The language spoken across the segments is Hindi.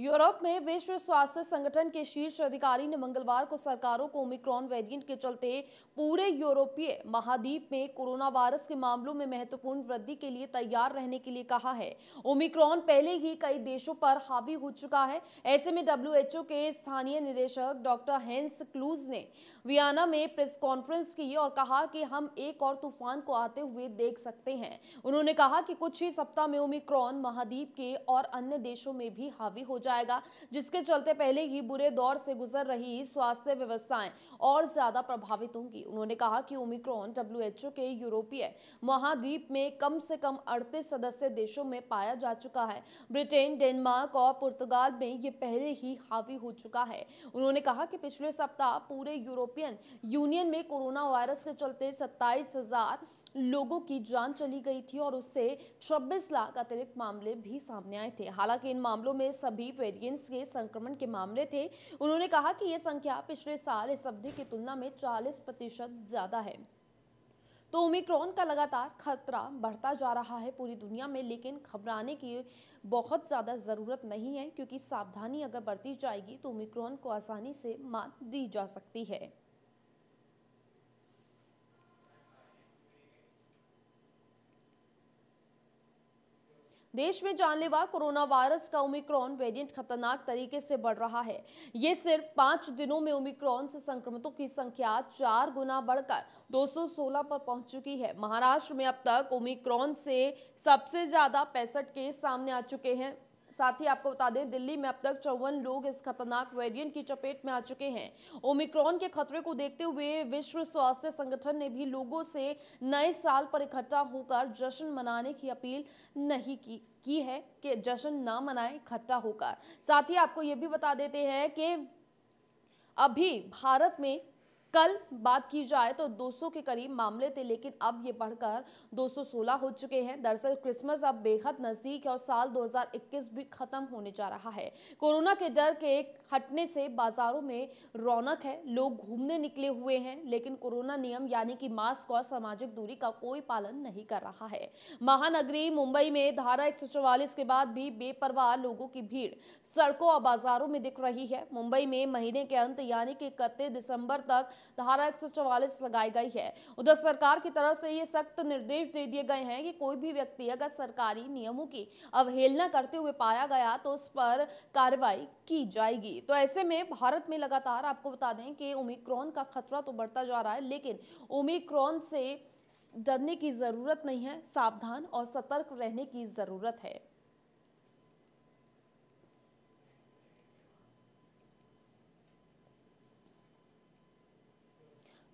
यूरोप में विश्व स्वास्थ्य संगठन के शीर्ष अधिकारी ने मंगलवार को सरकारों को ओमिक्रॉन वेरिएंट के चलते पूरे यूरोपीय महाद्वीप में कोरोना वायरस के मामलों में महत्वपूर्ण वृद्धि के लिए तैयार रहने के लिए कहा है ओमिक्रॉन पहले ही कई देशों पर हावी हो चुका है ऐसे में डब्ल्यू के स्थानीय निदेशक डॉक्टर हेंस क्लूज ने वियाना में प्रेस कॉन्फ्रेंस की और कहा कि हम एक और तूफान को आते हुए देख सकते हैं उन्होंने कहा कि कुछ ही सप्ताह में ओमिक्रॉन महाद्वीप के और अन्य देशों में भी हावी हो जाएगा जिसके चलते पहले ही बुरे दौर से गुजर रही स्वास्थ्य व्यवस्थाएं और ज्यादा प्रभावित होंगी उन्होंने कहा कि ओमिक्रॉन डब्ल्यू के यूरोपीय महाद्वीप में कम से कम अड़तीस सदस्य देशों में पाया जा चुका है ब्रिटेन डेनमार्क और पुर्तगाल में ये पहले ही हावी हो चुका है उन्होंने कहा कि पिछले सप्ताह पूरे यूरोपियन यूनियन में कोरोना वायरस के चलते सत्ताईस लोगों की जान चली गई थी और उससे छब्बीस लाख अतिरिक्त मामले भी सामने आए थे हालांकि इन मामलों में सभी वेरिएंट्स के संक्रमण के मामले थे उन्होंने कहा कि ये संख्या पिछले साल इस अवधि की तुलना में चालीस प्रतिशत ज़्यादा है तो ओमिक्रॉन का लगातार खतरा बढ़ता जा रहा है पूरी दुनिया में लेकिन घबराने की बहुत ज़्यादा ज़रूरत नहीं है क्योंकि सावधानी अगर बरती जाएगी तो ओमिक्रॉन को आसानी से मात दी जा सकती है देश में जानलेवा कोरोना वायरस का ओमिक्रॉन वेरिएंट खतरनाक तरीके से बढ़ रहा है ये सिर्फ पाँच दिनों में ओमिक्रॉन से संक्रमितों की संख्या चार गुना बढ़कर 216 पर पहुंच चुकी है महाराष्ट्र में अब तक ओमिक्रॉन से सबसे ज़्यादा पैंसठ केस सामने आ चुके हैं साथ ही आपको बता दें दिल्ली में अब तक चौवन लोग इस खतरनाक वेरिएंट की चपेट में आ चुके हैं ओमिक्रॉन के खतरे को देखते हुए विश्व स्वास्थ्य संगठन ने भी लोगों से नए साल पर इकट्ठा होकर जश्न मनाने की अपील नहीं की की है कि जश्न ना मनाए इकट्ठा होकर साथ ही आपको ये भी बता देते हैं कि अभी भारत में कल बात की जाए तो 200 के करीब मामले थे लेकिन अब ये बढ़कर 216 हो चुके हैं दरअसल क्रिसमस अब बेहद नज़दीक है और साल 2021 भी खत्म होने जा रहा है कोरोना के डर के हटने से बाजारों में रौनक है लोग घूमने निकले हुए हैं लेकिन कोरोना नियम यानी कि मास्क और सामाजिक दूरी का कोई पालन नहीं कर रहा है महानगरी मुंबई में धारा एक के बाद भी बेपरवाह लोगों की भीड़ सड़कों और बाजारों में दिख रही है मुंबई में महीने के अंत यानी कि इकतीस दिसंबर तक धारा एक लगाई गई है उधर सरकार की तरफ से ये सख्त निर्देश दे दिए गए हैं कि कोई भी व्यक्ति अगर सरकारी नियमों की अवहेलना करते हुए पाया गया तो उस पर कार्रवाई की जाएगी तो ऐसे में भारत में लगातार आपको बता दें कि ओमिक्रॉन का खतरा तो बढ़ता जा रहा है लेकिन ओमिक्रॉन से डरने की ज़रूरत नहीं है सावधान और सतर्क रहने की ज़रूरत है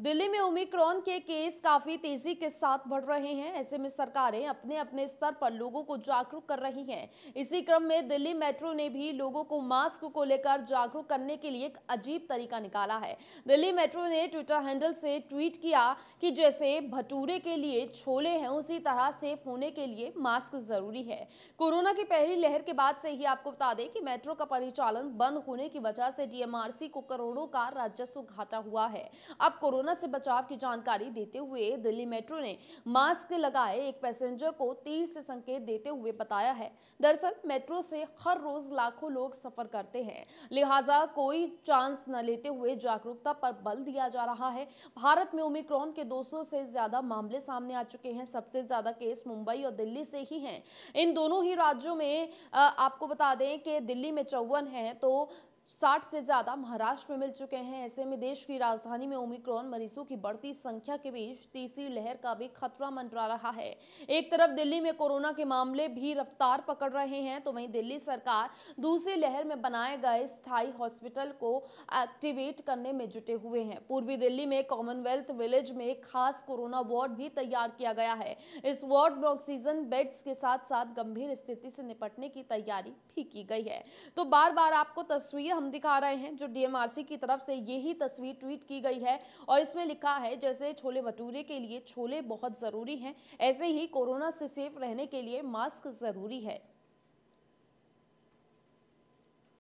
दिल्ली में ओमिक्रॉन के केस काफी तेजी के साथ बढ़ रहे हैं ऐसे में सरकारें अपने अपने स्तर पर लोगों को जागरूक कर रही हैं इसी क्रम में दिल्ली मेट्रो ने भी लोगों को मास्क को लेकर जागरूक करने के लिए एक अजीब तरीका निकाला है दिल्ली मेट्रो ने ट्विटर हैंडल से ट्वीट किया कि जैसे भटूरे के लिए छोले हैं उसी तरह सेफ होने के लिए मास्क जरूरी है कोरोना की पहली लहर के बाद से ही आपको बता दें कि मेट्रो का परिचालन बंद होने की वजह से डीएमआरसी को करोड़ों का राजस्व घाटा हुआ है अब कोरोना कोरोना से बचाव की जानकारी देते हुए दिल्ली मेट्रो ने मास्क लगाए एक पैसेंजर को तीर से संकेत देते हुए बताया है दरअसल मेट्रो से हर रोज लाखों लोग सफर करते हैं लिहाजा कोई चांस न लेते हुए जागरूकता पर बल दिया जा रहा है भारत में ओमिक्रॉन के 200 से ज्यादा मामले सामने आ चुके हैं सबसे ज्यादा केस मुंबई और दिल्ली से ही हैं इन दोनों ही राज्यों में आपको बता दें कि दिल्ली में चौवन है तो साठ से ज़्यादा महाराष्ट्र में मिल चुके हैं ऐसे में देश की राजधानी में ओमिक्रॉन मरीजों की बढ़ती संख्या के बीच तीसरी लहर का भी खतरा मंडरा रहा है एक तरफ दिल्ली में कोरोना के मामले भी रफ्तार पकड़ रहे हैं तो वहीं दिल्ली सरकार दूसरी लहर में बनाए गए स्थायी हॉस्पिटल को एक्टिवेट करने में जुटे हुए हैं पूर्वी दिल्ली में कॉमनवेल्थ विलेज में खास कोरोना वार्ड भी तैयार किया गया है इस वार्ड में ऑक्सीजन बेड्स के साथ साथ गंभीर स्थिति से निपटने की तैयारी भी की गई है तो बार बार आपको तस्वीर हम दिखा रहे हैं जो डीएमआरसी की तरफ से यही तस्वीर ट्वीट की गई है और इसमें लिखा है जैसे छोले भटूरे के लिए छोले बहुत ज़रूरी हैं ऐसे ही कोरोना से सेफ रहने के लिए मास्क ज़रूरी है